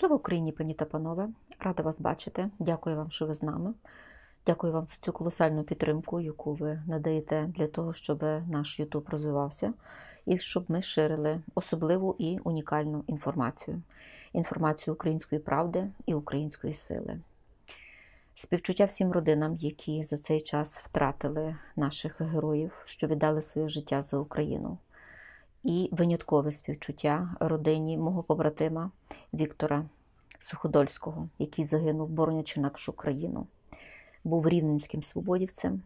Слава Україні, пані та панове! Рада вас бачити. Дякую вам, що ви з нами. Дякую вам за цю колосальну підтримку, яку ви надаєте для того, щоб наш Ютуб розвивався і щоб ми ширили особливу і унікальну інформацію інформацію української правди і української сили. Співчуття всім родинам, які за цей час втратили наших героїв, що віддали своє життя за Україну і виняткове співчуття родині мого побратима Віктора Суходольського, який загинув, боронячи нашу країну. Був рівненським свободівцем,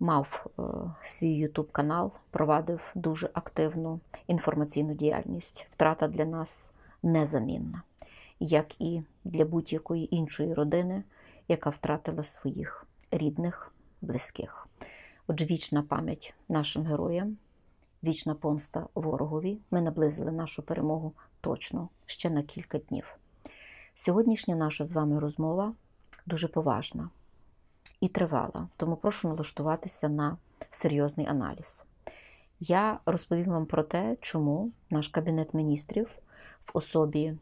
мав е, свій Ютуб канал, провадив дуже активну інформаційну діяльність. Втрата для нас незамінна, як і для будь-якої іншої родини, яка втратила своїх рідних, близьких. Отже, вічна пам'ять нашим героям вічна помста ворогові. Ми наблизили нашу перемогу точно ще на кілька днів. Сьогоднішня наша з вами розмова дуже поважна і тривала, тому прошу налаштуватися на серйозний аналіз. Я розповім вам про те, чому наш кабінет міністрів в особі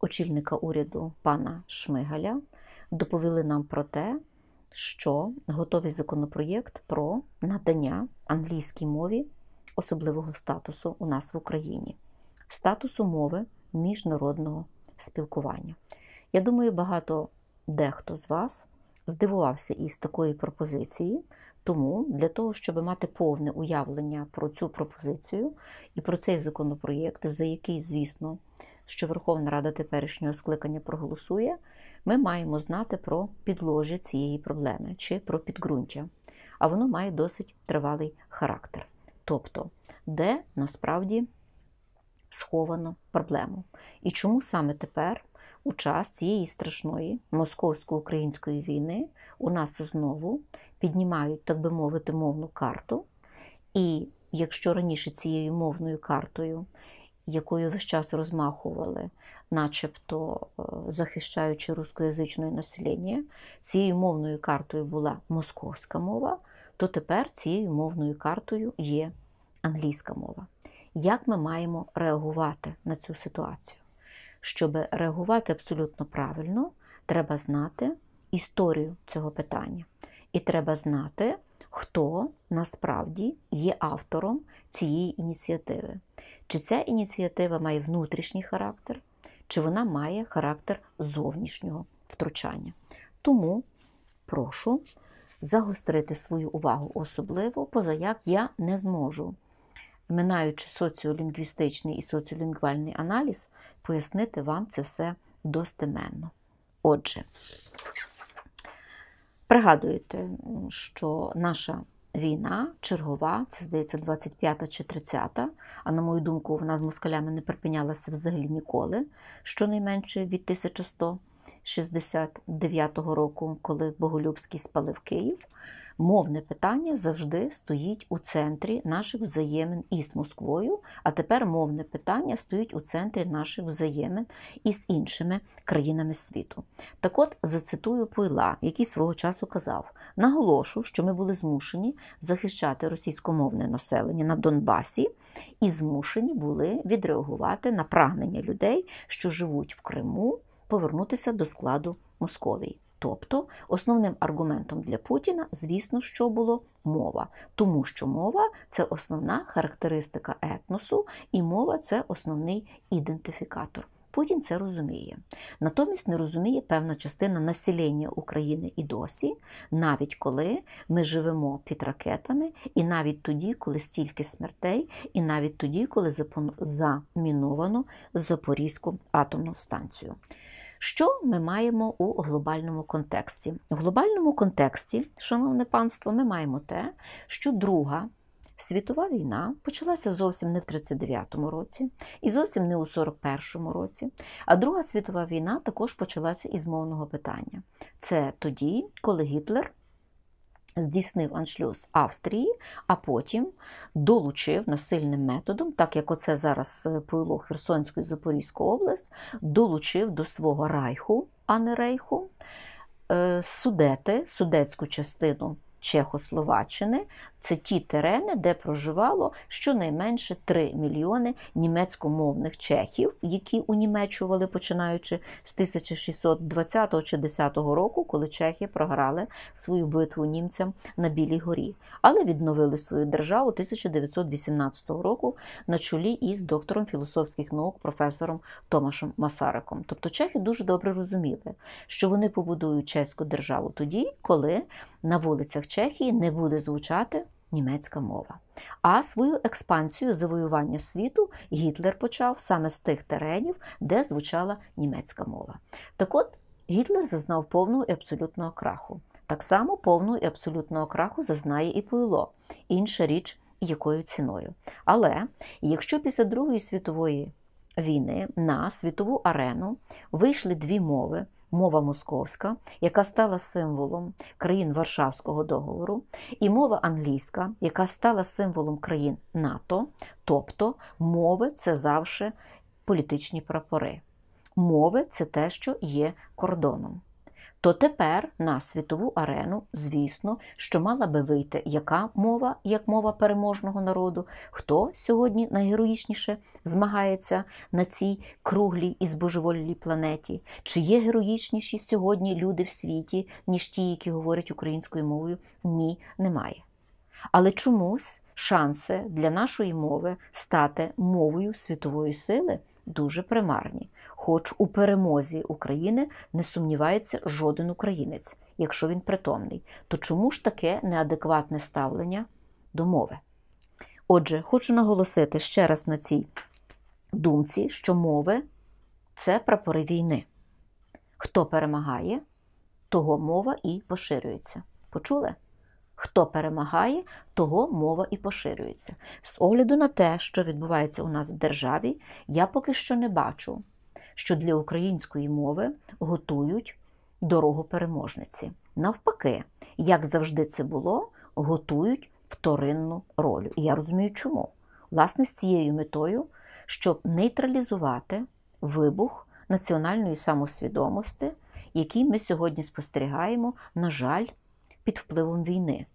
очільника уряду пана Шмигаля доповіли нам про те, що готовий законопроєкт про надання англійській мові особливого статусу у нас в Україні, статусу мови міжнародного спілкування. Я думаю, багато дехто з вас здивувався із такої пропозиції. Тому для того, щоб мати повне уявлення про цю пропозицію і про цей законопроєкт, за який, звісно, що Верховна Рада теперішнього скликання проголосує, ми маємо знати про підложі цієї проблеми чи про підґрунтя. А воно має досить тривалий характер тобто де насправді сховано проблему. І чому саме тепер, у час цієї страшної московсько-української війни, у нас знову піднімають, так би мовити, мовну карту. І якщо раніше цією мовною картою, якою весь час розмахували, начебто е, захищаючи рускоязичне населення, цією мовною картою була московська мова то тепер цією мовною картою є англійська мова. Як ми маємо реагувати на цю ситуацію? Щоб реагувати абсолютно правильно, треба знати історію цього питання. І треба знати, хто насправді є автором цієї ініціативи. Чи ця ініціатива має внутрішній характер, чи вона має характер зовнішнього втручання. Тому прошу загострити свою увагу, особливо, поза як я не зможу, минаючи соціолінгвістичний і соціолінгвальний аналіз, пояснити вам це все достеменно. Отже, пригадуєте, що наша війна чергова, це здається, 25-та чи 30-та, а на мою думку, вона з москалями не припинялася взагалі ніколи, щонайменше від 1100 69-го року, коли Боголюбський спалив Київ, мовне питання завжди стоїть у центрі наших взаємин із Москвою, а тепер мовне питання стоїть у центрі наших взаємин із іншими країнами світу. Так от зацитую Пуйла, який свого часу казав: наголошу, що ми були змушені захищати російськомовне населення на Донбасі і змушені були відреагувати на прагнення людей, що живуть в Криму повернутися до складу Московії. Тобто основним аргументом для Путіна, звісно, що було мова, тому що мова це основна характеристика етносу, і мова це основний ідентифікатор. Путін це розуміє. Натомість не розуміє певна частина населення України і досі, навіть коли ми живемо під ракетами, і навіть тоді, коли стільки смертей, і навіть тоді, коли заміновано Запорізьку атомну станцію. Що ми маємо у глобальному контексті? У глобальному контексті, шановне панство, ми маємо те, що друга світова війна почалася зовсім не в 39-му році і зовсім не у 41-му році. А Друга світова війна також почалася із мовного питання. Це тоді, коли Гітлер здійснив аншлюз Австрії, а потім долучив насильним методом, так як оце зараз е, пойло Херсонську і Запорізьку область, долучив до свого райху, а не рейху, е, судети, судетську частину Чехословаччини це ті терени, де проживало щонайменше 3 мільйони німецькомовних чехів, які унімечували починаючи з 1620 чи 10 року, коли чехи програли свою битву німцям на Білій горі, але відновили свою державу 1918 року на чолі із доктором філософських наук, професором Томашем Масариком. Тобто чехи дуже добре розуміли, що вони побудують чеську державу тоді, коли на вулицях Чехії не буде звучати німецька мова. А свою експансію завоювання світу Гітлер почав саме з тих теренів, де звучала німецька мова. Так от Гітлер зазнав повного і абсолютного краху. Так само повного і абсолютного краху зазнає і Пуйло, інша річ, якою ціною. Але якщо після Другої світової війни на світову арену вийшли дві мови мова московська, яка стала символом країн Варшавського договору, і мова англійська, яка стала символом країн НАТО, тобто мови це завжди політичні прапори. Мови це те, що є кордоном то тепер на світову арену, звісно, що мала би вийти яка мова, як мова переможного народу, хто сьогодні найгероїчніше змагається на цій круглій і збожеволілій планеті? Чи є героїчніші сьогодні люди в світі, ніж ті, які говорять українською мовою? Ні, немає. Але чомусь шанси для нашої мови стати мовою світової сили дуже примарні. Хоч у перемозі України не сумнівається жоден українець, якщо він притомний, то чому ж таке неадекватне ставлення до мови? Отже, хочу наголосити ще раз на цій думці, що мови це прапори війни. Хто перемагає, того мова і поширюється. Почули? Хто перемагає, того мова і поширюється. З огляду на те, що відбувається у нас в державі, я поки що не бачу, що для української мови готують дорогу переможниці. Навпаки, як завжди це було, готують вторинну роль. І я розумію, чому. Власне, з цією метою, щоб нейтралізувати вибух національної самосвідомості, який ми сьогодні спостерігаємо, на жаль, під впливом війни,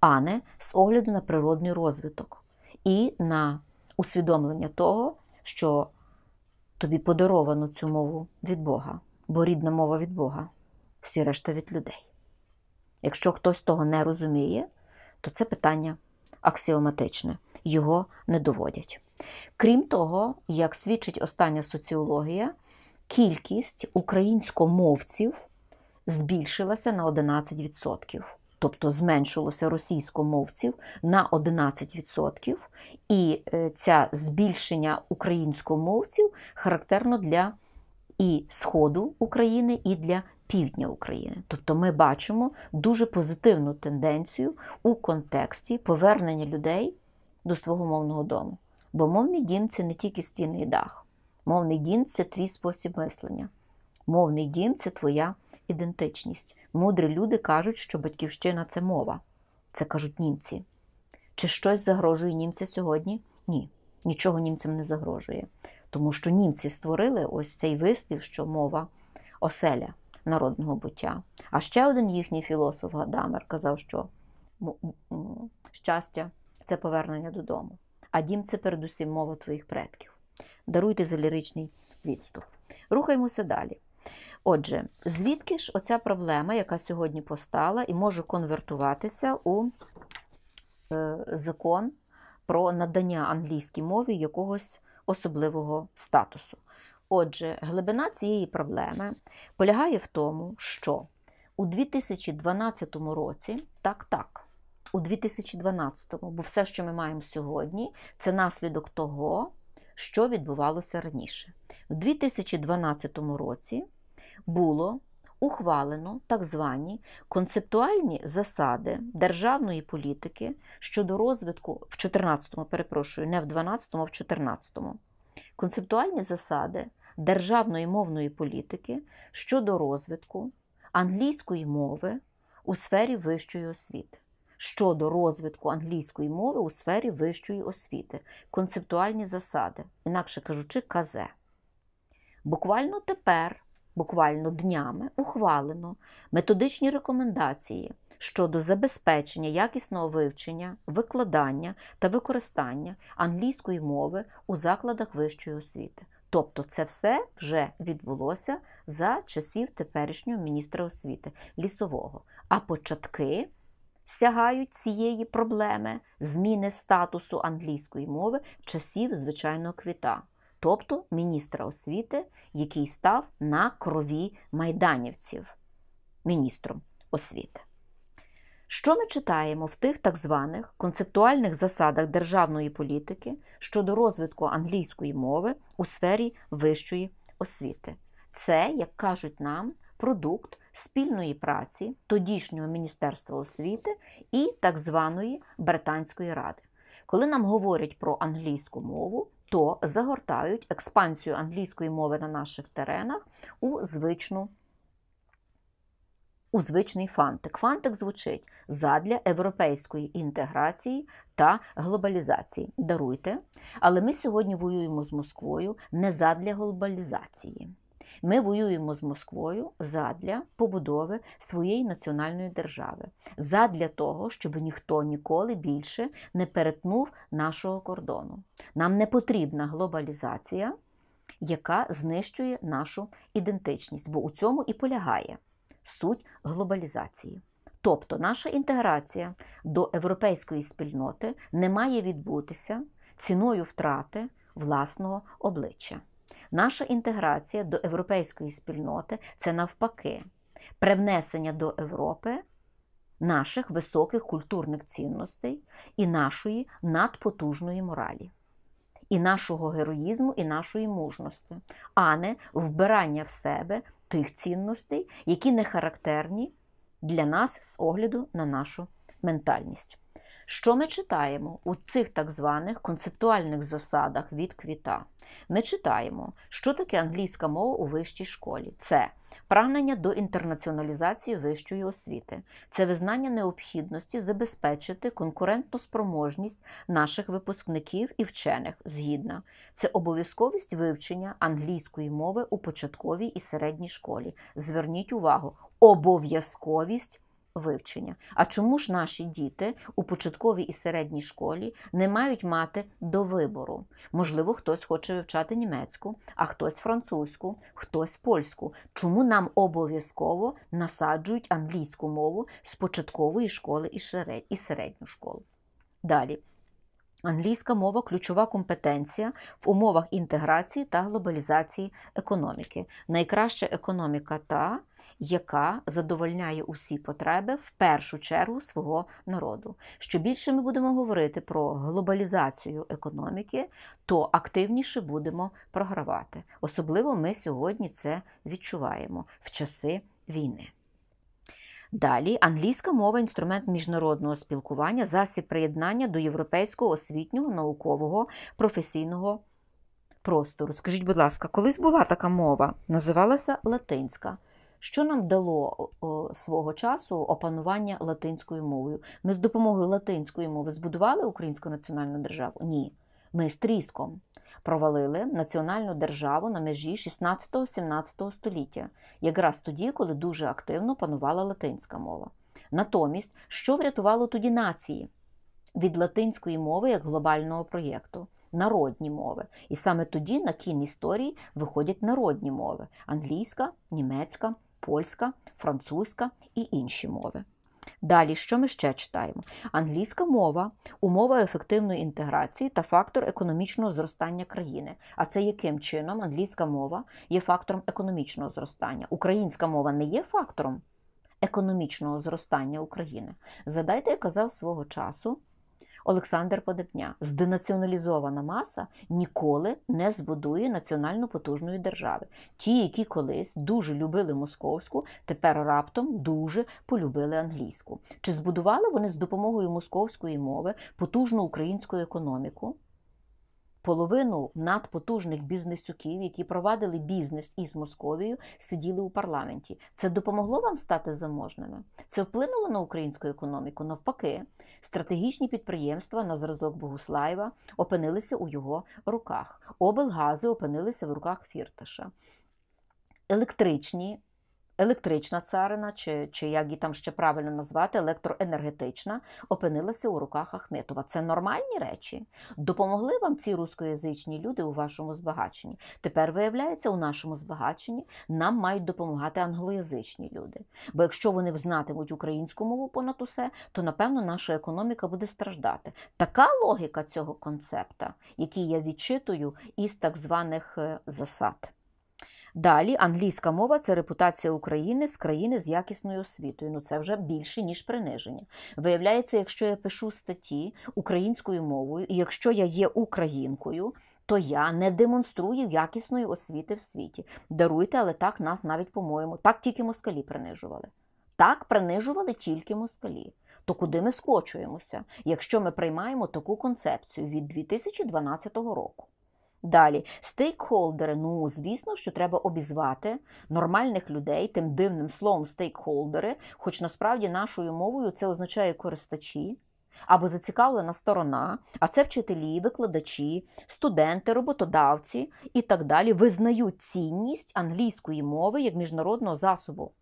а не з огляду на природний розвиток і на усвідомлення того, що тобі подаровано цю мову від Бога, бо рідна мова від Бога, всі решта від людей. Якщо хтось того не розуміє, то це питання аксіоматичне, його не доводять. Крім того, як свідчить остання соціологія, кількість українськомовців збільшилася на 11%. Тобто зменшилося російськомовців на 11%, і е, ця збільшення українськомовців характерно для і Сходу України, і для півдня України. Тобто ми бачимо дуже позитивну тенденцію у контексті повернення людей до свого мовного дому. Бо мовний дім це не тільки стіни і дах. Мовний дім це твій спосіб мислення. Мовний дім це твоя ідентичність. Мудрі люди кажуть, що батьківщина це мова. Це кажуть німці. Чи щось загрожує німця сьогодні? Ні. Нічого німцям не загрожує. Тому що німці створили ось цей вислів, що мова оселя народного буття. А ще один їхній філософ Гадамер казав, що щастя це повернення додому. А дім це передусім мова твоїх предків. Даруйте за ліричний відступ. Рухаємося далі. Отже, звідки ж оця проблема, яка сьогодні постала, і може конвертуватися у е, закон про надання англійській мові якогось особливого статусу? Отже, глибина цієї проблеми полягає в тому, що у 2012 році, так, так, у 2012, бо все, що ми маємо сьогодні, це наслідок того, що відбувалося раніше. У 2012 році було ухвалено так звані концептуальні засади державної політики щодо розвитку в 14-му, перепрошую, не в 12-му, а в 14-му. Концептуальні засади державної мовної політики щодо розвитку англійської мови у сфері вищої освіти. Щодо розвитку англійської мови у сфері вищої освіти, концептуальні засади, інакше кажучи, казе. Буквально тепер буквально днями ухвалено методичні рекомендації щодо забезпечення якісного вивчення, викладання та використання англійської мови у закладах вищої освіти. Тобто це все вже відбулося за часів теперішнього міністра освіти лісового. А початки сягають цієї проблеми зміни статусу англійської мови часів звичайного квіта тобто міністра освіти, який став на крові майданівців міністром освіти. Що ми читаємо в тих так званих концептуальних засадах державної політики щодо розвитку англійської мови у сфері вищої освіти? Це, як кажуть нам, продукт спільної праці тодішнього Міністерства освіти і так званої Британської ради. Коли нам говорять про англійську мову, то загортають експансію англійської мови на наших теренах у звичну. У звичний фантик. Фантик звучить задля європейської інтеграції та глобалізації. Даруйте. Але ми сьогодні воюємо з Москвою не задля глобалізації. Ми воюємо з Москвою задля побудови своєї національної держави, задля того, щоб ніхто ніколи більше не перетнув нашого кордону. Нам не потрібна глобалізація, яка знищує нашу ідентичність, бо у цьому і полягає суть глобалізації. Тобто наша інтеграція до європейської спільноти не має відбутися ціною втрати власного обличчя. Наша інтеграція до європейської спільноти це навпаки привнесення до Європи наших високих культурних цінностей і нашої надпотужної моралі, і нашого героїзму, і нашої мужності, а не вбирання в себе тих цінностей, які не характерні для нас з огляду на нашу ментальність. Що ми читаємо у цих так званих концептуальних засадах від квіта? Ми читаємо, що таке англійська мова у вищій школі. Це прагнення до інтернаціоналізації вищої освіти, це визнання необхідності забезпечити конкурентну спроможність наших випускників і вчених згідно. Це обов'язковість вивчення англійської мови у початковій і середній школі. Зверніть увагу, обов'язковість вивчення. А чому ж наші діти у початковій і середній школі не мають мати до вибору? Можливо, хтось хоче вивчати німецьку, а хтось французьку, хтось польську. Чому нам обов'язково насаджують англійську мову з початкової школи і середню школу? Далі. Англійська мова ключова компетенція в умовах інтеграції та глобалізації економіки. Найкраща економіка та яка задовольняє усі потреби в першу чергу свого народу. Що більше ми будемо говорити про глобалізацію економіки, то активніше будемо програвати. Особливо ми сьогодні це відчуваємо в часи війни. Далі англійська мова інструмент міжнародного спілкування, засіб приєднання до європейського освітнього, наукового, професійного простору. Скажіть, будь ласка, колись була така мова, називалася латинська. Що нам дало свого часу опанування латинською мовою? Ми з допомогою латинської мови збудували українську національну державу? Ні. Ми з тріском провалили національну державу на межі 16-17 століття, якраз тоді, коли дуже активно панувала латинська мова. Натомість, що врятувало тоді нації від латинської мови як глобального проєкту? Народні мови. І саме тоді на кін історії виходять народні мови англійська, німецька, польська, французька і інші мови. Далі, що ми ще читаємо? Англійська мова, умова ефективної інтеграції та фактор економічного зростання країни. А це яким чином англійська мова є фактором економічного зростання? Українська мова не є фактором економічного зростання України. Задайте, я казав свого часу. Олександр Подепня. Зденаціоналізована маса ніколи не збудує національно потужної держави. Ті, які колись дуже любили московську, тепер раптом дуже полюбили англійську. Чи збудували вони з допомогою московської мови потужну українську економіку? половину надпотужних бізнесюків, які провадили бізнес із Московією, сиділи у парламенті. Це допомогло вам стати заможними? Це вплинуло на українську економіку? Навпаки, стратегічні підприємства на зразок Богуслаєва опинилися у його руках. Облгази опинилися в руках Фірташа. Електричні електрична царина, чи чи як її там ще правильно назвати, електроенергетична, опинилася у руках Ахметова. Це нормальні речі. Допомогли вам ці рускоязичні люди у вашому збагаченні. Тепер, виявляється, у нашому збагаченні нам мають допомагати англоязичні люди. Бо якщо вони знатимуть українську мову понад усе, то напевно наша економіка буде страждати. Така логіка цього концепта, який я відчитую із так званих е, засад. Далі англійська мова це репутація України з країни з якісною освітою. Ну це вже більше ніж приниження. Виявляється, якщо я пишу статті українською мовою, і якщо я є українкою. То я не демонструю якісної освіти в світі. Даруйте, але так нас навіть, по-моєму, так тільки москалі принижували. Так принижували тільки москалі. То куди ми скочуємося, якщо ми приймаємо таку концепцію від 2012 року? Далі, стейкхолдери. Ну, звісно, що треба обізвати нормальних людей тим дивним словом стейкхолдери, хоч насправді нашою мовою це означає користачі або зацікавлена сторона, а це вчителі, викладачі, студенти, роботодавці і так далі визнають цінність англійської мови як міжнародного засобу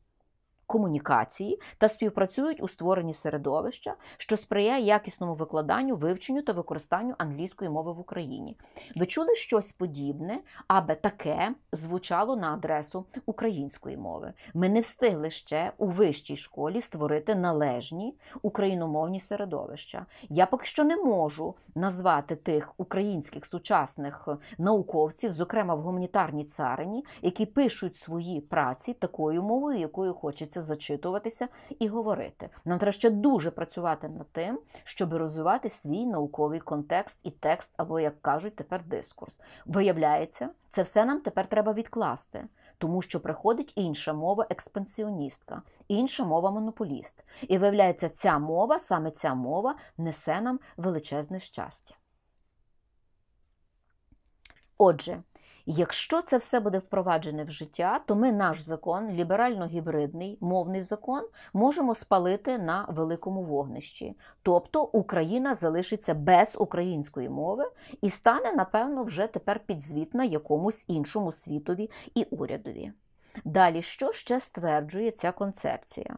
комунікації та співпрацюють у створенні середовища, що сприяє якісному викладанню, вивченню та використанню англійської мови в Україні. Ви чули щось подібне, аби таке звучало на адресу української мови. Ми не встигли ще у вищій школі створити належні україномовні середовища. Я поки що не можу назвати тих українських сучасних науковців, зокрема в гуманітарній царині, які пишуть свої праці такою мовою, якою хочеться зачитуватися і говорити. Нам треба ще дуже працювати над тим, щоб розвивати свій науковий контекст і текст, або, як кажуть, тепер дискурс. Виявляється, це все нам тепер треба відкласти. Тому що приходить інша мова експансіоністка, інша мова монополіст. І виявляється, ця мова, саме ця мова, несе нам величезне щастя. Отже, Якщо це все буде впроваджене в життя, то ми наш закон, ліберально-гібридний мовний закон, можемо спалити на великому вогнищі. Тобто Україна залишиться без української мови і стане, напевно, вже тепер підзвітна якомусь іншому світові і урядові. Далі, що ще стверджує ця концепція?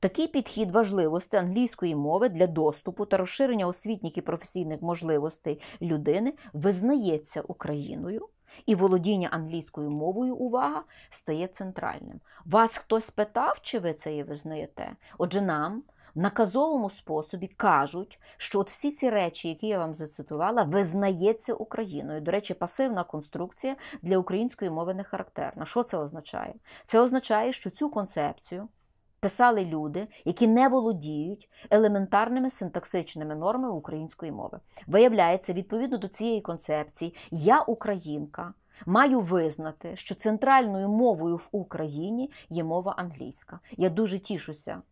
Такий підхід важливості англійської мови для доступу та розширення освітніх і професійних можливостей людини визнається Україною. І володіння англійською мовою увага стає центральним. Вас хтось питав, чи ви це і визнаєте? Отже, нам наказовому способі кажуть, що от всі ці речі, які я вам зацитувала, визнається Україною. До речі, пасивна конструкція для української мови не характерна. Що це означає? Це означає, що цю концепцію. Писали люди, які не володіють елементарними синтаксичними нормами української мови. Виявляється, відповідно до цієї концепції, я, українка, маю визнати, що центральною мовою в Україні є мова англійська. Я дуже тішуся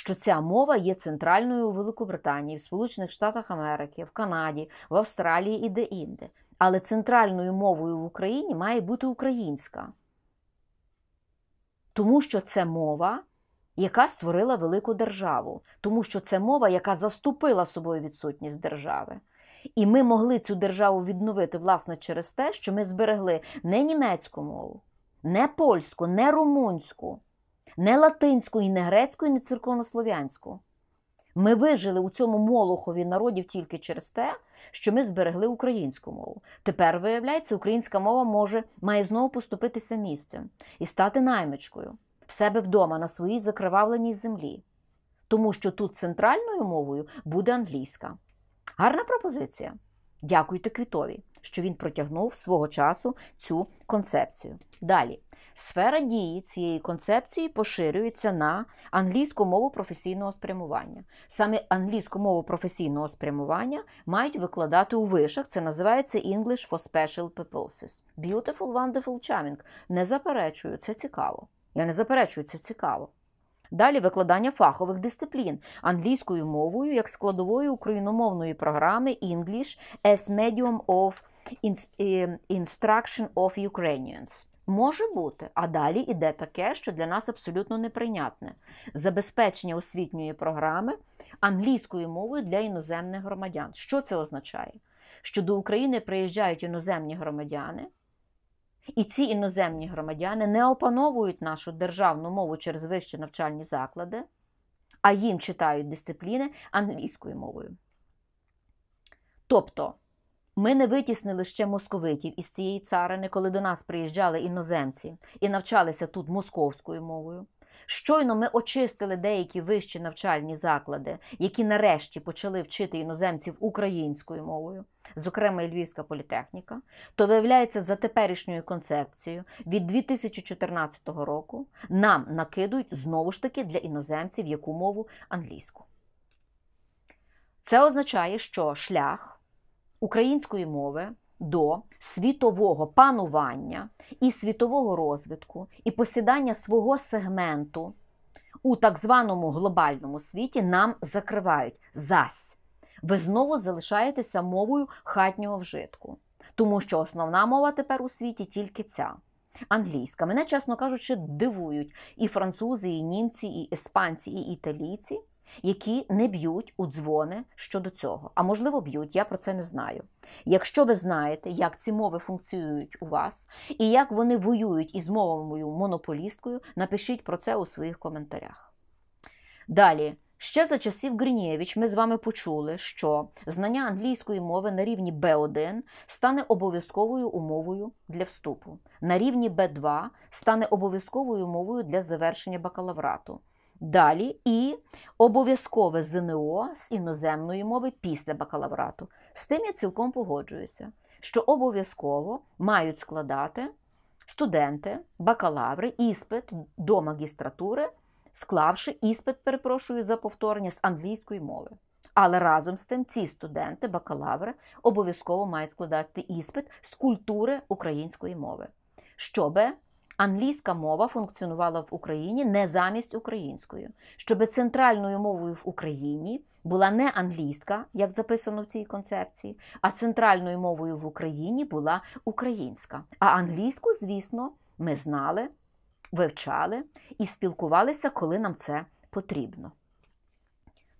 що ця мова є центральною у Великобританії, в Сполучених Штатах Америки, в Канаді, в Австралії і де-інде. Але центральною мовою в Україні має бути українська. Тому що це мова, яка створила велику державу, тому що це мова, яка заступила собою відсутність держави. І ми могли цю державу відновити власне через те, що ми зберегли не німецьку мову, не польську, не румунську не латинську, не грецьку, не церковнослов'янською. Ми вижили у цьому молохові народів тільки через те, що ми зберегли українську мову. Тепер, виявляється, українська мова може має знову поступитися місцем і стати наймичкою в себе вдома на своїй закривавленій землі. Тому що тут центральною мовою буде англійська. Гарна пропозиція. Дякуйте Квітові, що він протягнув свого часу цю концепцію. Далі. Сфера дії цієї концепції поширюється на англійську мову професійного спрямування. Саме англійську мову професійного спрямування мають викладати у вишах. Це називається English for Special Purposes. Beautiful, wonderful, charming. Не заперечую, це цікаво. Я не заперечую, це цікаво. Далі викладання фахових дисциплін англійською мовою як складовою україномовної програми English as medium of е, instruction of Ukrainians. Може бути, а далі іде таке, що для нас абсолютно неприйнятне забезпечення освітньої програми англійською мовою для іноземних громадян. Що це означає? Що до України приїжджають іноземні громадяни, і ці іноземні громадяни не опановують нашу державну мову через вищі навчальні заклади, а їм читають дисципліни англійською мовою. Тобто. Ми не витіснили ще московитів із цієї царини, коли до нас приїжджали іноземці і навчалися тут московською мовою. Щойно ми очистили деякі вищі навчальні заклади, які нарешті почали вчити іноземців українською мовою, зокрема і Львівська політехніка, то виявляється, за теперішньою концепцією від 2014 року нам накидують знову ж таки для іноземців яку мову англійську. Це означає, що шлях української мови до світового панування і світового розвитку, і посідання свого сегменту у так званому глобальному світі нам закривають зась. Ви знову залишаєтеся мовою хатнього вжитку, тому що основна мова тепер у світі тільки ця. Англійська. Мене, чесно кажучи, дивують і французи, і німці, і іспанці, і італійці, які не б'ють у дзвони щодо цього. А можливо, б'ють, я про це не знаю. Якщо ви знаєте, як ці мови функціонують у вас і як вони воюють із мовою монополісткою, напишіть про це у своїх коментарях. Далі. Ще за часів Гринєвич ми з вами почули, що знання англійської мови на рівні B1 стане обов'язковою умовою для вступу, на рівні B2 стане обов'язковою умовою для завершення бакалаврату, Далі і обов'язкове ЗНО з іноземної мови після бакалаврату. З тим я цілком погоджуюся, що обов'язково мають складати студенти, бакалаври, іспит до магістратури, склавши іспит, перепрошую, за повторення з англійської мови. Але разом з тим ці студенти, бакалаври, обов'язково мають складати іспит з культури української мови, щоби англійська мова функціонувала в Україні не замість української, Щоб центральною мовою в Україні була не англійська, як записано в цій концепції, а центральною мовою в Україні була українська. А англійську, звісно, ми знали, вивчали і спілкувалися, коли нам це потрібно.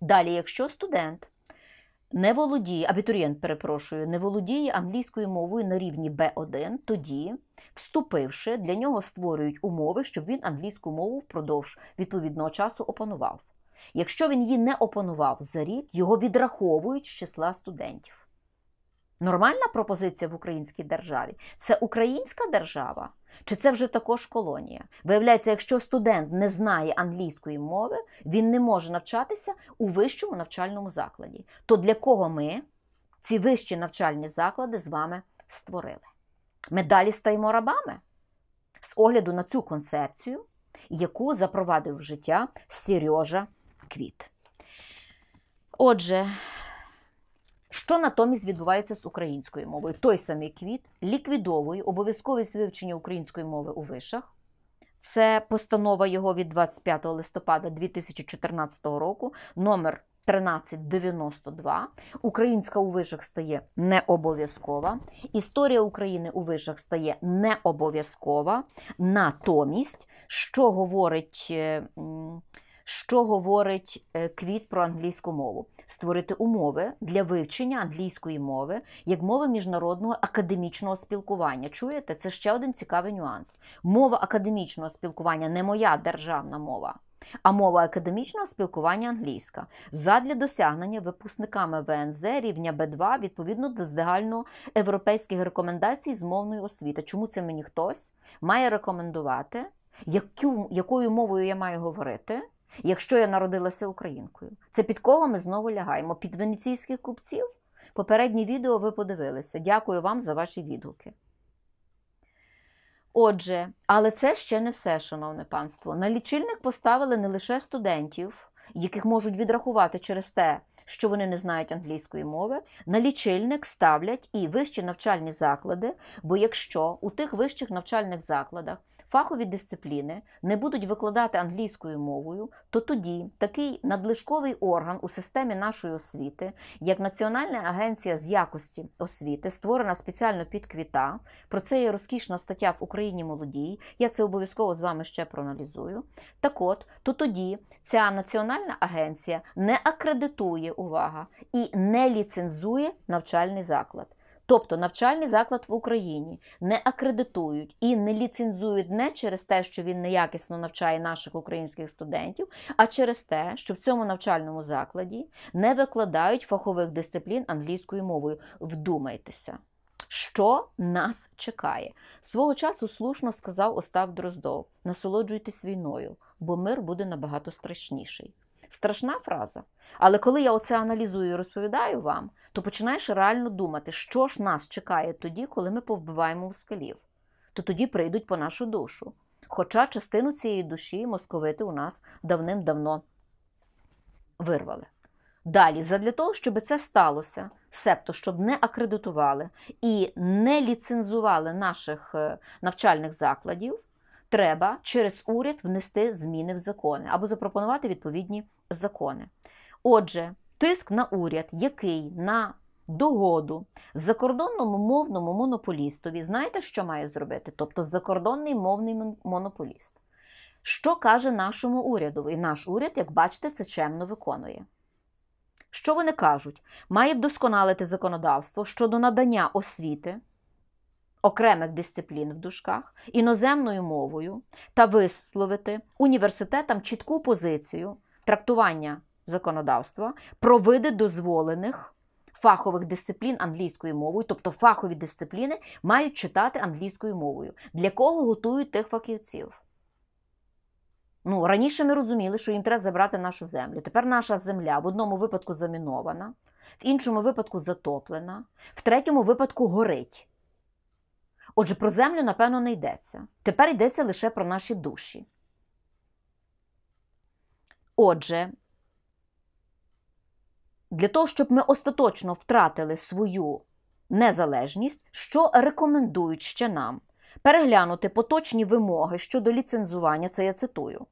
Далі, якщо студент не володіє, абітурієнт, перепрошую, не володіє англійською мовою на рівні B1, тоді, вступивши, для нього створюють умови, щоб він англійську мову впродовж відповідного часу опанував. Якщо він її не опанував за рік, його відраховують з числа студентів. Нормальна пропозиція в українській державі це українська держава, чи це вже також колонія? Виявляється, якщо студент не знає англійської мови, він не може навчатися у вищому навчальному закладі. То для кого ми ці вищі навчальні заклади з вами створили? Ми далі стаємо рабами з огляду на цю концепцію, яку запровадив в життя Сережа Квіт. Отже. Що натомість відбувається з українською мовою? Той самий квіт ліквідовує обов'язковість вивчення української мови у вишах. Це постанова його від 25 листопада 2014 року, номер 1392. Українська у вишах стає не обов'язкова. Історія України у вишах стає не обов'язкова. Натомість, що говорить. Е, що говорить е, Квіт про англійську мову? Створити умови для вивчення англійської мови як мови міжнародного академічного спілкування. Чуєте? Це ще один цікавий нюанс. Мова академічного спілкування не моя державна мова, а мова академічного спілкування англійська задля досягнення випускниками ВНЗ рівня Б2 відповідно до здегально рекомендацій з мовної освіти. Чому це мені хтось має рекомендувати, яку, якою мовою я маю говорити? якщо я народилася українкою. Це під кого ми знову лягаємо? Під венеційських купців? Попереднє відео ви подивилися. Дякую вам за ваші відгуки. Отже, але це ще не все, шановне панство. На лічильник поставили не лише студентів, яких можуть відрахувати через те, що вони не знають англійської мови. На лічильник ставлять і вищі навчальні заклади, бо якщо у тих вищих навчальних закладах фахові дисципліни не будуть викладати англійською мовою, то тоді такий надлишковий орган у системі нашої освіти, як Національна агенція з якості освіти, створена спеціально під квіта. Про це є розкішна стаття в Україні молодій. Я це обов'язково з вами ще проаналізую. Так от, то тоді ця національна агенція не акредитує увага і не ліцензує навчальний заклад. Тобто навчальний заклад в Україні не акредитують і не ліцензують не через те, що він неякісно навчає наших українських студентів, а через те, що в цьому навчальному закладі не викладають фахових дисциплін англійською мовою. Вдумайтеся, що нас чекає. Свого часу слушно сказав Остап Дроздов: насолоджуйтесь війною, бо мир буде набагато страшніший. Страшна фраза. Але коли я оце аналізую і розповідаю вам, то починаєш реально думати, що ж нас чекає тоді, коли ми повбиваємо москалів, то тоді прийдуть по нашу душу. Хоча частину цієї душі московити у нас давним-давно вирвали. Далі, задля того, щоб це сталося, себто, щоб не акредитували і не ліцензували наших е, навчальних закладів, треба через уряд внести зміни в закони або запропонувати відповідні закони. Отже, тиск на уряд, який на догоду закордонному мовному монополістові, знаєте, що має зробити? Тобто закордонний мовний монополіст. Що каже нашому уряду? І наш уряд, як бачите, це чемно виконує. Що вони кажуть? Має вдосконалити законодавство щодо надання освіти окремих дисциплін в дужках, іноземною мовою та висловити університетам чітку позицію трактування законодавства провиди дозволених фахових дисциплін англійською мовою, тобто фахові дисципліни, мають читати англійською мовою. Для кого готують тих фахівців? Ну, Раніше ми розуміли, що їм треба забрати нашу землю. Тепер наша земля в одному випадку замінована, в іншому випадку затоплена, в третьому випадку горить. Отже, про землю, напевно, не йдеться. Тепер йдеться лише про наші душі. Отже, для того, щоб ми остаточно втратили свою незалежність, що рекомендують ще нам переглянути поточні вимоги щодо ліцензування, це я цитую.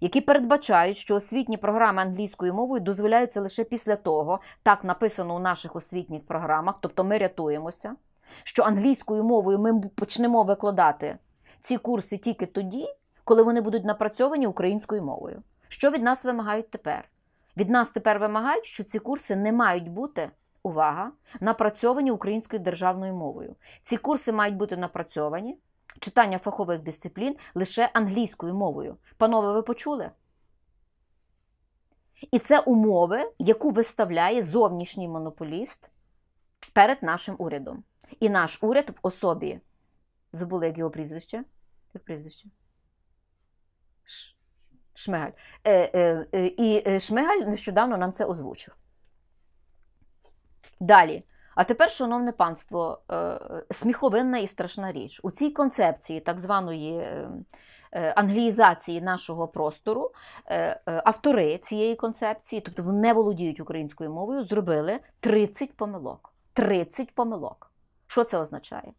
Які передбачають, що освітні програми англійською мовою дозволяються лише після того, так написано у наших освітніх програмах, тобто ми рятуємося, що англійською мовою ми почнемо викладати ці курси тільки тоді, коли вони будуть напрацьовані українською мовою. Що від нас вимагають тепер? Від нас тепер вимагають, що ці курси не мають бути. Увага, напрацьовані українською державною мовою. Ці курси мають бути напрацьовані, читання фахових дисциплін лише англійською мовою. Панове, ви почули? І це умови, яку виставляє зовнішній монополіст перед нашим урядом. І наш уряд в особі. Забули, як його прізвище? Як прізвище? Ш. Шмигаль. Е, е, е, І е, Шмигаль нещодавно нам це озвучив. Далі. А тепер, шановне панство, е, сміховинна і страшна річ. У цій концепції так званої е, англіїзації нашого простору автори цієї концепції, тобто вони володіють українською мовою, зробили 30 помилок. 30 помилок. Що це означає?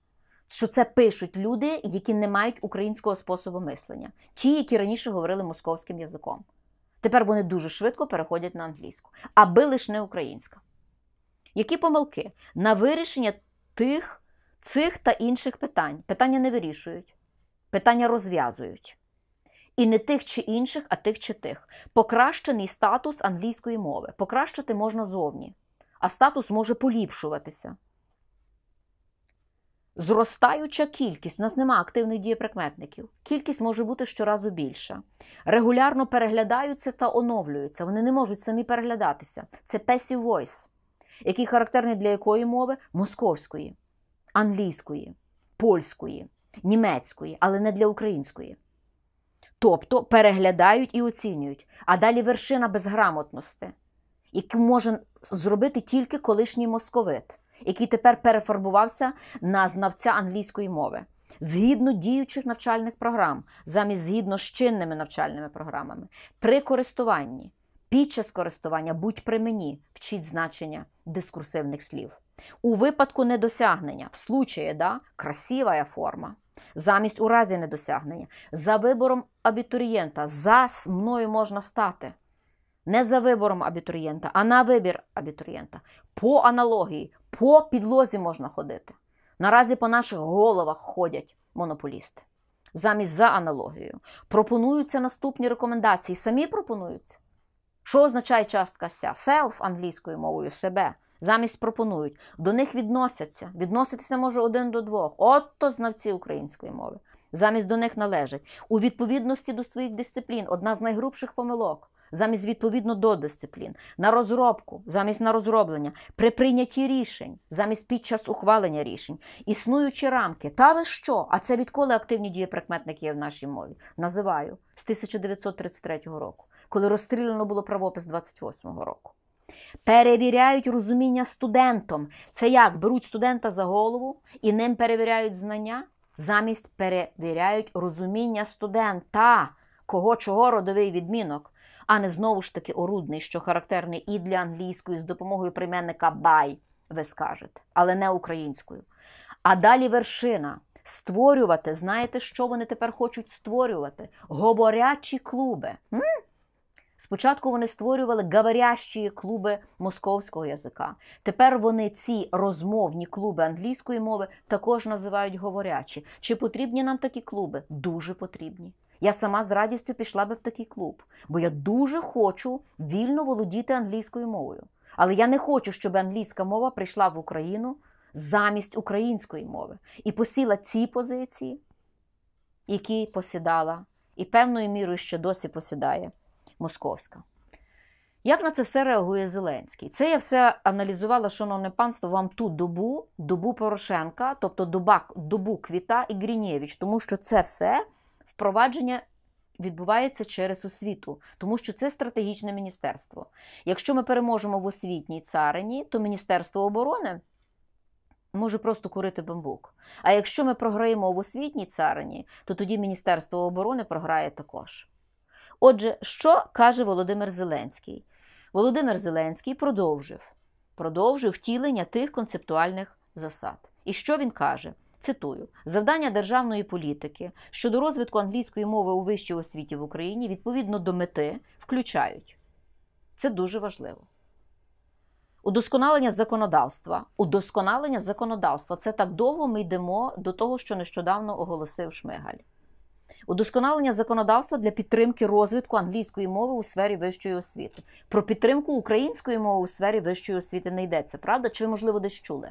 що це пишуть люди, які не мають українського способу мислення, ті, які раніше говорили московським язиком. Тепер вони дуже швидко переходять на англійську, аби лише не українська. Які помилки на вирішення тих, цих та інших питань? Питання не вирішують, питання розв'язують. І не тих чи інших, а тих чи тих. Покращений статус англійської мови. Покращити можна зовні, а статус може поліпшуватися. Зростаюча кількість, у нас немає активних дієприкметників. Кількість може бути щоразу більша. Регулярно переглядаються та оновлюються. Вони не можуть самі переглядатися. Це passive voice, який характерний для якої мови? Московської, англійської, польської, німецької, але не для української. Тобто переглядають і оцінюють. А далі вершина безграмотності, яку може зробити тільки колишній московит який тепер перефарбувався на знавця англійської мови. Згідно діючих навчальних програм, замість згідно з чинними навчальними програмами, при користуванні, під час користування, будь при мені, вчіть значення дискурсивних слів. У випадку недосягнення, в случаї, да, красива форма, замість у разі недосягнення, за вибором абітурієнта, за мною можна стати. Не за вибором абітурієнта, а на вибір абітурієнта по аналогії, по підлозі можна ходити. Наразі по наших головах ходять монополісти. Замість за аналогією. Пропонуються наступні рекомендації. Самі пропонуються. Що означає частка ся? Self англійською мовою себе. Замість пропонують. До них відносяться. Відноситися може один до двох. От то знавці української мови. Замість до них належить. У відповідності до своїх дисциплін одна з найгрубших помилок замість відповідно до дисциплін, на розробку, замість на розроблення, при прийнятті рішень, замість під час ухвалення рішень, існуючі рамки. Та ви що? А це відколи активні дії прикметники є в нашій мові? Називаю з 1933 року, коли розстріляно було правопис 28-го року. Перевіряють розуміння студентом. Це як беруть студента за голову і ним перевіряють знання, замість перевіряють розуміння студента, кого чого родовий відмінок а не знову ж таки орудний, що характерний і для англійської з допомогою прийменника Бай, ви скажете, але не українською. А далі вершина. Створювати, знаєте, що вони тепер хочуть створювати? Говорячі клуби. М? Спочатку вони створювали говорящі клуби московського язика. Тепер вони ці розмовні клуби англійської мови також називають говорячі. Чи потрібні нам такі клуби? Дуже потрібні. Я сама з радістю пішла би в такий клуб, бо я дуже хочу вільно володіти англійською мовою. Але я не хочу, щоб англійська мова прийшла в Україну замість української мови і посіла ці позиції, які посідала, і певною мірою ще досі посідає московська. Як на це все реагує Зеленський? Це я все аналізувала, шановне панство, вам ту добу, добу Порошенка, тобто доба, добу Квіта і Грінєвіч, тому що це все впровадження відбувається через освіту, тому що це стратегічне міністерство. Якщо ми переможемо в освітній царині, то Міністерство оборони. Може просто курити бамбук. А якщо ми програємо в освітній царині, то тоді Міністерство оборони програє також. Отже, що каже Володимир Зеленський? Володимир Зеленський продовжив продовжив втілення тих концептуальних засад. І що він каже? Цитую завдання державної політики щодо розвитку англійської мови у вищій освіті в Україні відповідно до мети включають. Це дуже важливо. Удосконалення законодавства. Удосконалення законодавства це так довго ми йдемо до того, що нещодавно оголосив Шмигаль. Удосконалення законодавства для підтримки розвитку англійської мови у сфері вищої освіти. Про підтримку української мови у сфері вищої освіти не йдеться, правда? Чи ви, можливо, десь чули?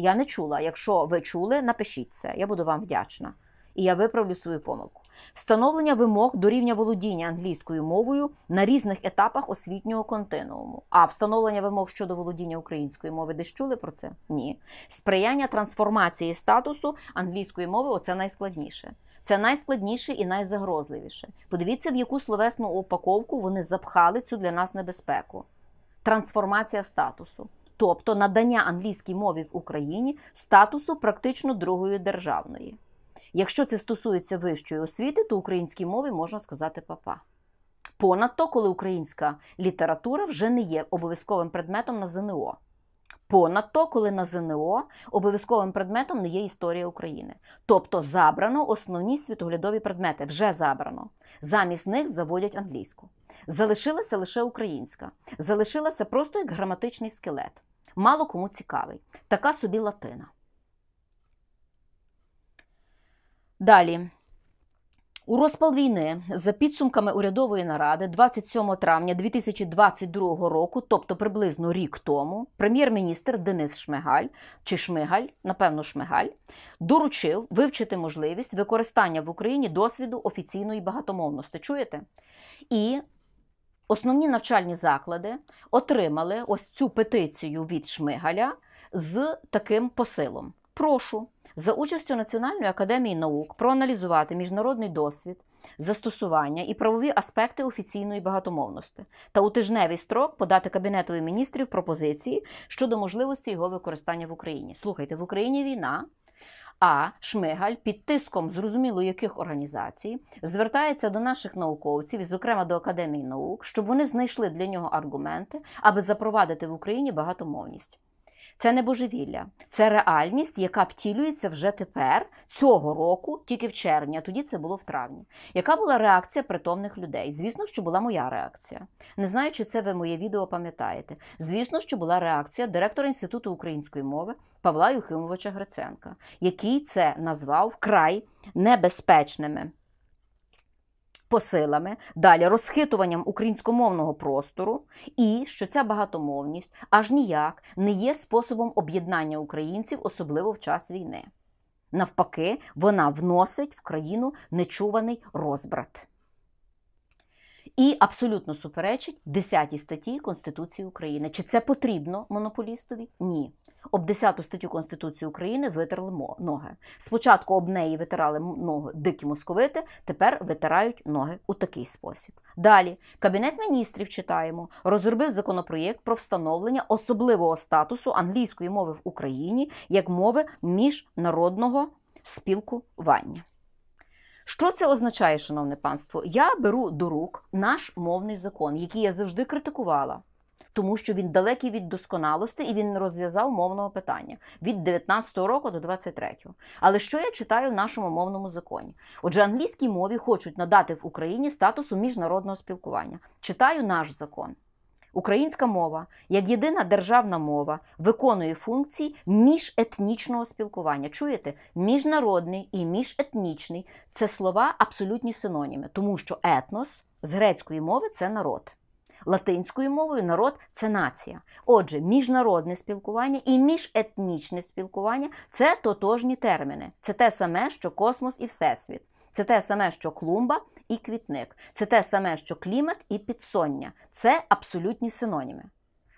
Я не чула. Якщо ви чули, напишіть це. Я буду вам вдячна. І я виправлю свою помилку. Встановлення вимог до рівня володіння англійською мовою на різних етапах освітнього континууму. А встановлення вимог щодо володіння української мови десь чули про це? Ні. Сприяння трансформації статусу англійської мови оце найскладніше. Це найскладніше і найзагрозливіше. Подивіться, в яку словесну упаковку вони запхали цю для нас небезпеку. Трансформація статусу тобто надання англійській мові в Україні статусу практично другої державної. Якщо це стосується вищої освіти, то українській мові можна сказати папа. Понад то, коли українська література вже не є обов'язковим предметом на ЗНО. Понад то, коли на ЗНО обов'язковим предметом не є історія України. Тобто забрано основні світоглядові предмети, вже забрано. Замість них заводять англійську. Залишилася лише українська, залишилася просто як граматичний скелет мало кому цікавий. Така собі латина. Далі. У розпал війни за підсумками урядової наради 27 травня 2022 року, тобто приблизно рік тому, прем'єр-міністр Денис Шмигаль чи Шмигаль, напевно, Шмигаль, доручив вивчити можливість використання в Україні досвіду офіційної багатомовності. Чуєте? І Основні навчальні заклади отримали ось цю петицію від Шмигаля з таким посилом. Прошу за участю Національної академії наук проаналізувати міжнародний досвід, застосування і правові аспекти офіційної багатомовності та у тижневий строк подати Кабінетові міністрів пропозиції щодо можливості його використання в Україні. Слухайте, в Україні війна. А Шмигаль під тиском зрозуміло яких організацій звертається до наших науковців, і зокрема до академії наук, щоб вони знайшли для нього аргументи, аби запровадити в Україні багатомовність. Це не божевілля, це реальність, яка втілюється вже тепер, цього року, тільки в червні, а тоді це було в травні. Яка була реакція притомних людей? Звісно, що була моя реакція. Не знаю, чи це ви моє відео пам'ятаєте. Звісно, що була реакція директора Інституту української мови Павла Юхимовича Гриценка, який це назвав вкрай небезпечними посилами, далі розхитуванням українськомовного простору, і що ця багатомовність аж ніяк не є способом об'єднання українців, особливо в час війни. Навпаки, вона вносить в країну нечуваний розбрат і абсолютно суперечить 10 статті Конституції України. Чи це потрібно монополістові? Ні. Об 10 статтю Конституції України витерли ноги. Спочатку об неї витирали ноги дикі московити, тепер витирають ноги у такий спосіб. Далі кабінет міністрів читаємо, розробив законопроєкт про встановлення особливого статусу англійської мови в Україні як мови міжнародного спілкування. Що це означає, шановне панство? Я беру до рук наш мовний закон, який я завжди критикувала, тому що він далекий від досконалості і він не розв'язав мовного питання від 19-го року до 23-го. Але що я читаю в нашому мовному законі? Отже, англійській мові хочуть надати в Україні статусу міжнародного спілкування. Читаю наш закон. Українська мова як єдина державна мова виконує функції міжетнічного спілкування. Чуєте, міжнародний і міжетнічний це слова абсолютні синоніми, тому що етнос з грецької мови це народ. Латинською мовою народ це нація. Отже, міжнародне спілкування і міжетнічне спілкування це тотожні терміни. Це те саме, що космос і всесвіт. Це те саме, що клумба і квітник, це те саме, що клімат і підсоння. Це абсолютні синоніми.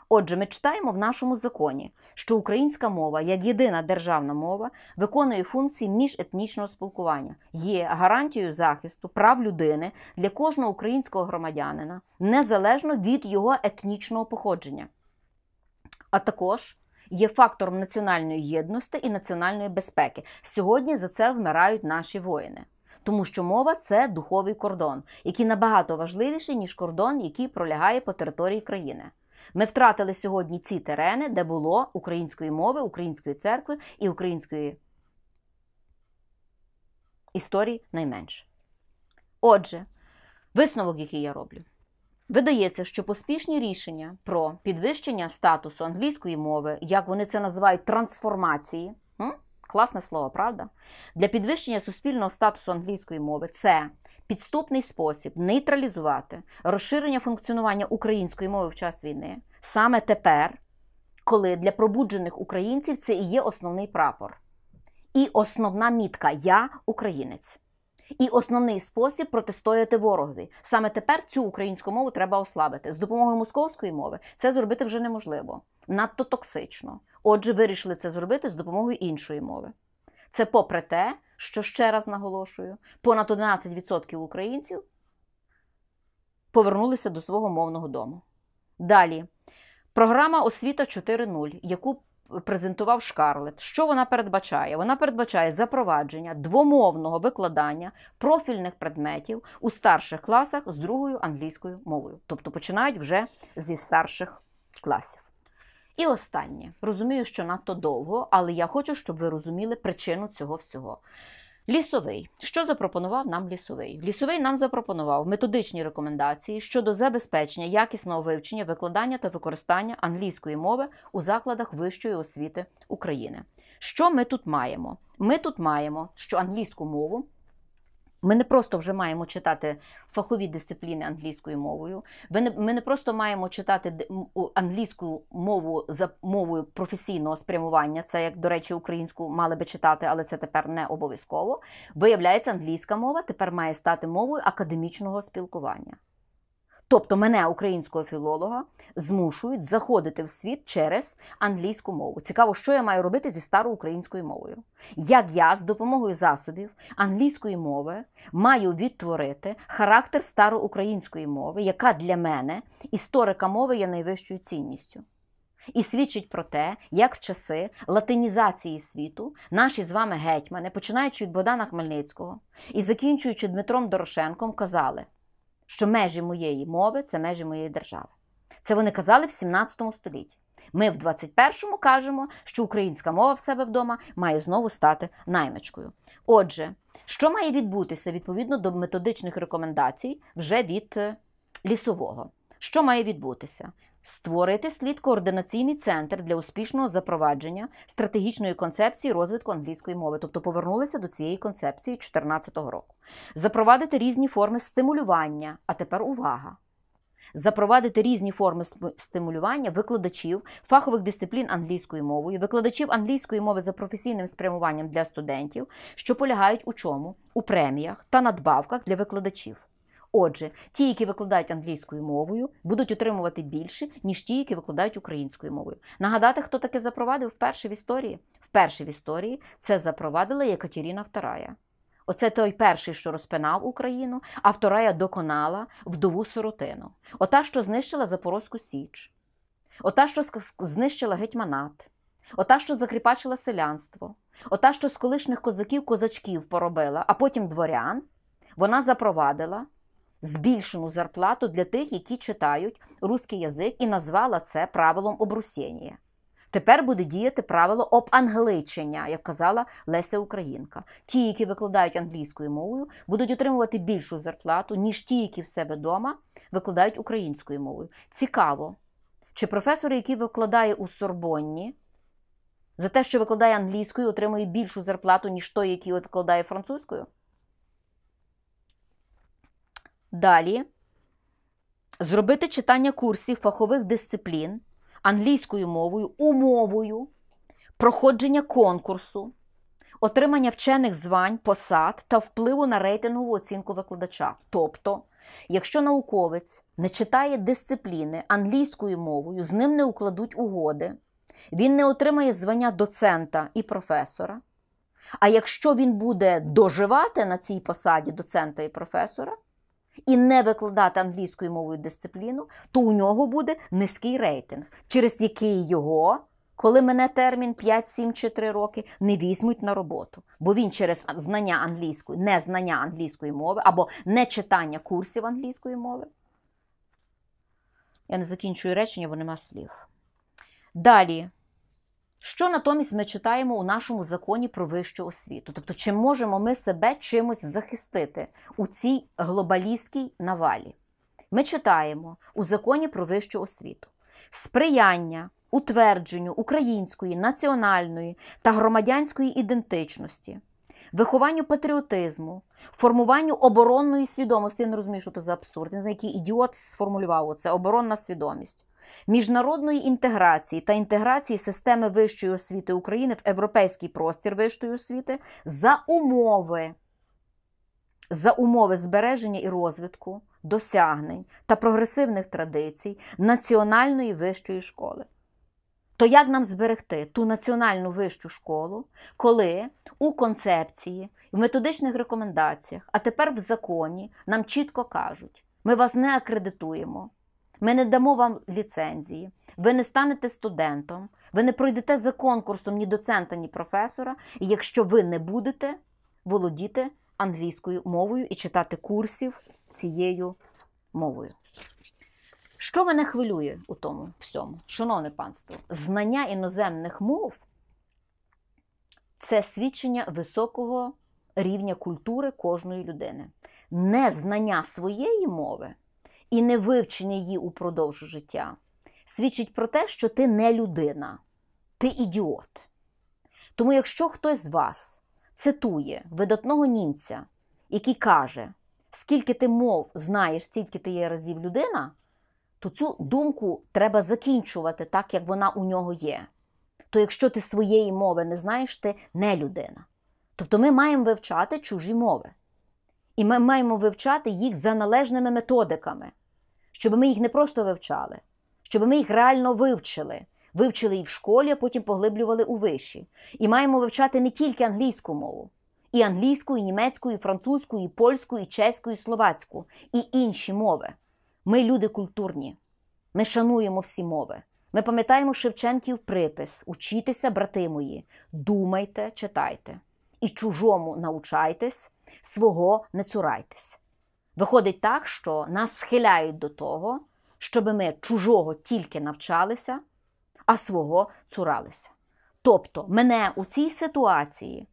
Отже, ми читаємо в нашому законі, що українська мова як єдина державна мова виконує функції міжетнічного спілкування, є гарантією захисту прав людини для кожного українського громадянина незалежно від його етнічного походження, а також є фактором національної єдності і національної безпеки. Сьогодні за це вмирають наші воїни тому що мова це духовий кордон, який набагато важливіший ніж кордон, який пролягає по території країни. Ми втратили сьогодні ці терени, де було української мови, української церкви і української історії найменше. Отже, висновок, який я роблю. Видається, що поспішні рішення про підвищення статусу англійської мови, як вони це називають, трансформації класне слово, правда? Для підвищення суспільного статусу англійської мови це підступний спосіб нейтралізувати розширення функціонування української мови в час війни саме тепер, коли для пробуджених українців це і є основний прапор. І основна мітка Я українець і основний спосіб протистояти ворогові. Саме тепер цю українську мову треба ослабити з допомогою московської мови. Це зробити вже неможливо, надто токсично. Отже, вирішили це зробити з допомогою іншої мови. Це попри те, що ще раз наголошую, понад 11% українців повернулися до свого мовного дому. Далі, програма освіта 4.0, яку презентував Шкарлет. Що вона передбачає? Вона передбачає запровадження двомовного викладання профільних предметів у старших класах з другою англійською мовою, тобто починають вже зі старших класів. І останнє розумію, що надто довго, але я хочу, щоб ви розуміли причину цього всього. Лісовий, що запропонував нам лісовий? Лісовий нам запропонував методичні рекомендації щодо забезпечення якісного вивчення, викладання та використання англійської мови у закладах вищої освіти України. Що ми тут маємо? Ми тут маємо що англійську мову ми не просто вже маємо читати фахові дисципліни англійською мовою. Ми не просто маємо читати англійську мову за мовою професійного спрямування. Це як, до речі, українську мали би читати, але це тепер не обов'язково. Виявляється, англійська мова тепер має стати мовою академічного спілкування. Тобто мене, українського філолога, змушують заходити в світ через англійську мову. Цікаво, що я маю робити зі староукраїнською мовою. Як я з допомогою засобів англійської мови маю відтворити характер староукраїнської мови, яка для мене, історика мови, є найвищою цінністю. І свідчить про те, як в часи латинізації світу наші з вами гетьмани, починаючи від Богдана Хмельницького і закінчуючи Дмитром Дорошенком, казали що межі моєї мови це межі моєї держави. Це вони казали в 17 столітті. Ми в 21-му кажемо, що українська мова в себе вдома має знову стати наймичкою. Отже, що має відбутися відповідно до методичних рекомендацій вже від е, лісового? Що має відбутися? Створити слід координаційний центр для успішного запровадження стратегічної концепції розвитку англійської мови, тобто повернулися до цієї концепції 2014 року, запровадити різні форми стимулювання, а тепер увага. Запровадити різні форми стимулювання викладачів фахових дисциплін англійською мовою, викладачів англійської мови за професійним спрямуванням для студентів, що полягають у чому? У преміях та надбавках для викладачів. Отже, ті, які викладають англійською мовою, будуть отримувати більше, ніж ті, які викладають українською мовою. Нагадати, хто таке запровадив вперше в історії? Вперше в історії це запровадила Екатеріна II. Оце той перший, що розпинав Україну, а вторая доконала вдову сиротину. Ота, що знищила Запорозьку Січ, ота, що знищила гетьманат, ота, що закріпачила селянство, ота, що з колишніх козаків козачків поробила, а потім дворян, вона запровадила збільшену зарплату для тих, які читають русський язик, і назвала це правилом обрусєнія. Тепер буде діяти правило обангличення, як казала Леся Українка. Ті, які викладають англійською мовою, будуть отримувати більшу зарплату, ніж ті, які в себе вдома викладають українською мовою. Цікаво, чи професор, який викладає у Сорбонні, за те, що викладає англійською, отримує більшу зарплату, ніж той, який викладає французькою? Далі зробити читання курсів фахових дисциплін англійською мовою, умовою, проходження конкурсу, отримання вчених звань, посад та впливу на рейтингову оцінку викладача. Тобто, якщо науковець не читає дисципліни англійською мовою, з ним не укладуть угоди, він не отримає звання доцента і професора. А якщо він буде доживати на цій посаді доцента і професора, і не викладати англійською мовою дисципліну, то у нього буде низький рейтинг, через який його, коли мене термін 5, 7 чи 3 роки, не візьмуть на роботу. Бо він через знання англійської, не знання англійської мови або не читання курсів англійської мови. Я не закінчую речення, бо нема слів. Далі. Що натомість ми читаємо у нашому законі про вищу освіту? Тобто, чи можемо ми себе чимось захистити у цій глобалістській навалі? Ми читаємо у законі про вищу освіту сприяння утвердженню української, національної та громадянської ідентичності, вихованню патріотизму, формуванню оборонної свідомості. Я не розумію, що це за абсурд. Я не знаю, який ідіот сформулював це оборонна свідомість міжнародної інтеграції та інтеграції системи вищої освіти України в європейський простір вищої освіти за умови, за умови збереження і розвитку, досягнень та прогресивних традицій національної вищої школи. То як нам зберегти ту національну вищу школу, коли у концепції, в методичних рекомендаціях, а тепер в законі нам чітко кажуть: ми вас не акредитуємо, ми не дамо вам ліцензії, ви не станете студентом, ви не пройдете за конкурсом ні доцента, ні професора, якщо ви не будете володіти англійською мовою і читати курсів цією мовою. Що мене хвилює у тому всьому, шановне панство, знання іноземних мов це свідчення високого рівня культури кожної людини. Незнання своєї мови і не вивчення її упродовж життя свідчить про те, що ти не людина, ти ідіот. Тому, якщо хтось з вас цитує видатного німця, який каже, скільки ти мов знаєш, скільки ти є разів людина, то цю думку треба закінчувати так, як вона у нього є. То якщо ти своєї мови не знаєш, ти не людина. Тобто ми маємо вивчати чужі мови. І ми маємо вивчати їх за належними методиками щоб ми їх не просто вивчали, щоб ми їх реально вивчили. Вивчили і в школі, а потім поглиблювали у виші. І маємо вивчати не тільки англійську мову, і англійську, і німецьку, і французьку, і польську, і чеську, і словацьку, і інші мови. Ми люди культурні. Ми шануємо всі мови. Ми пам'ятаємо Шевченків припис: учітеся, брати мої, думайте, читайте. І чужому научайтесь, свого не цурайтесь. Виходить так, що нас схиляють до того, щоб ми чужого тільки навчалися, а свого цуралися. Тобто, мене у цій ситуації,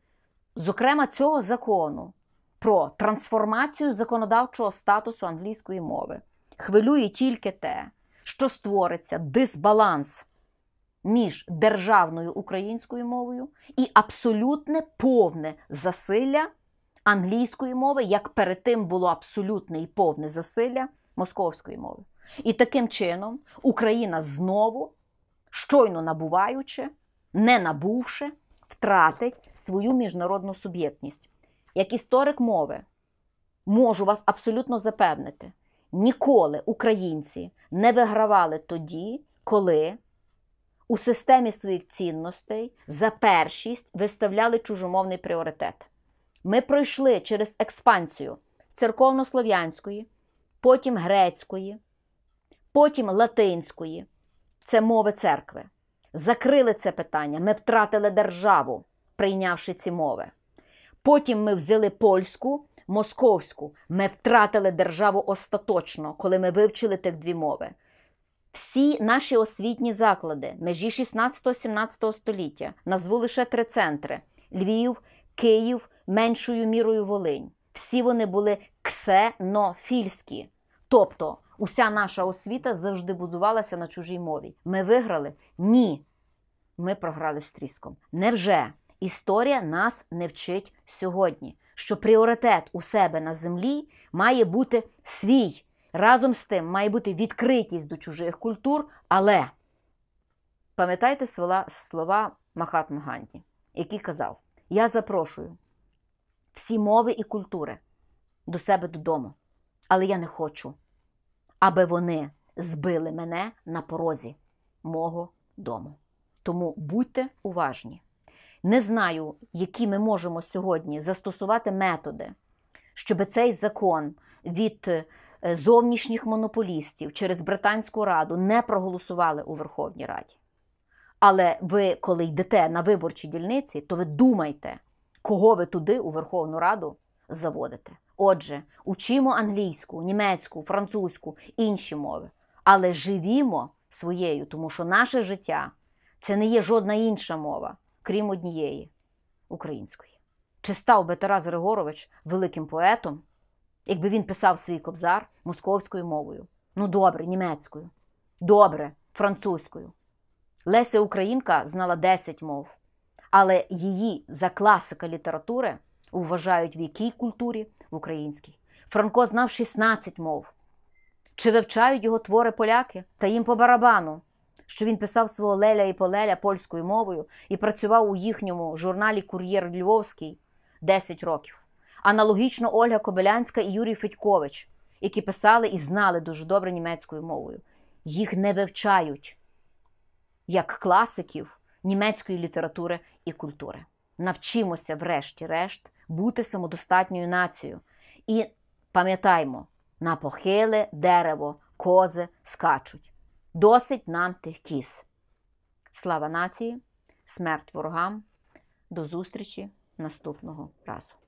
зокрема цього закону про трансформацію законодавчого статусу англійської мови, хвилює тільки те, що створиться дисбаланс між державною українською мовою і абсолютне повне засилля англійської мови, як перед тим було абсолютне і повне засилля московської мови. І таким чином Україна знову, щойно набуваючи, не набувши, втратить свою міжнародну суб'єктність. Як історик мови, можу вас абсолютно запевнити, ніколи українці не вигравали тоді, коли у системі своїх цінностей за першість виставляли чужомовний пріоритет. Ми пройшли через експансію церковнослов'янської, потім грецької, потім латинської. Це мови церкви. Закрили це питання. Ми втратили державу, прийнявши ці мови. Потім ми взяли польську, московську. Ми втратили державу остаточно, коли ми вивчили тих дві мови. Всі наші освітні заклади межі 16-17 століття назву лише три центри: Львів, Київ меншою мірою Волинь. Всі вони були ксенофільські. Тобто, уся наша освіта завжди будувалася на чужій мові. Ми виграли? Ні. Ми програли з тріском. Невже історія нас не вчить сьогодні? Що пріоритет у себе на землі має бути свій. Разом з тим має бути відкритість до чужих культур, але пам'ятайте слова Махатма Ганді, який казав. Я запрошую всі мови і культури до себе додому, але я не хочу, аби вони збили мене на порозі мого дому. Тому будьте уважні. Не знаю, які ми можемо сьогодні застосувати методи, щоб цей закон від е, зовнішніх монополістів через Британську Раду не проголосували у Верховній Раді. Але ви, коли йдете на виборчі дільниці, то ви думайте, кого ви туди у Верховну Раду заводите. Отже, учимо англійську, німецьку, французьку, інші мови, але живімо своєю, тому що наше життя це не є жодна інша мова, крім однієї української. Чи став би Тарас Григорович великим поетом, якби він писав свій кобзар московською мовою? Ну добре, німецькою, добре, французькою. Леся Українка знала 10 мов, але її за класика літератури вважають в якій культурі в українській. Франко знав 16 мов. Чи вивчають його твори поляки та їм по барабану? Що він писав свого Леля і Полеля польською мовою і працював у їхньому журналі Кур'єр Львовський 10 років. Аналогічно Ольга Кобилянська і Юрій Федькович, які писали і знали дуже добре німецькою мовою. Їх не вивчають як класиків німецької літератури і культури. Навчимося, врешті-решт, бути самодостатньою нацією. І пам'ятаймо, на похиле дерево, кози скачуть. Досить нам тих кіс! Слава нації, смерть ворогам. До зустрічі наступного разу.